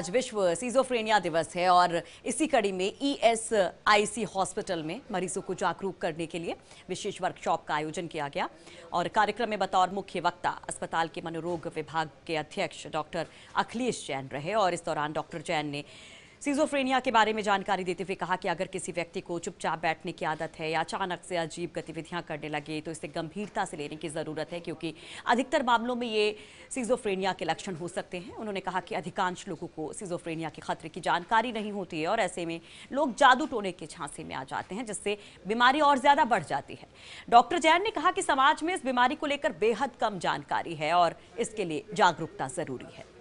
आज विश्व सीजोफ्रेनिया दिवस है और इसी कड़ी में ईएसआईसी e हॉस्पिटल में मरीजों को जागरूक करने के लिए विशेष वर्कशॉप का आयोजन किया गया और कार्यक्रम में बतौर मुख्य वक्ता अस्पताल के मनोरोग विभाग के अध्यक्ष डॉक्टर अखिलेश जैन रहे और इस दौरान डॉक्टर जैन ने सीजोफ्रेनिया के बारे में जानकारी देते हुए कहा कि अगर किसी व्यक्ति को चुपचाप बैठने की आदत है या अचानक से अजीब गतिविधियां करने लगे तो इसे गंभीरता से लेने की ज़रूरत है क्योंकि अधिकतर मामलों में ये सीजोफ्रेनिया के लक्षण हो सकते हैं उन्होंने कहा कि अधिकांश लोगों को सीजोफ्रेनिया के खतरे की जानकारी नहीं होती है और ऐसे में लोग जादू टोने के झांसे में आ जाते हैं जिससे बीमारी और ज़्यादा बढ़ जाती है डॉक्टर जैन ने कहा कि समाज में इस बीमारी को लेकर बेहद कम जानकारी है और इसके लिए जागरूकता ज़रूरी है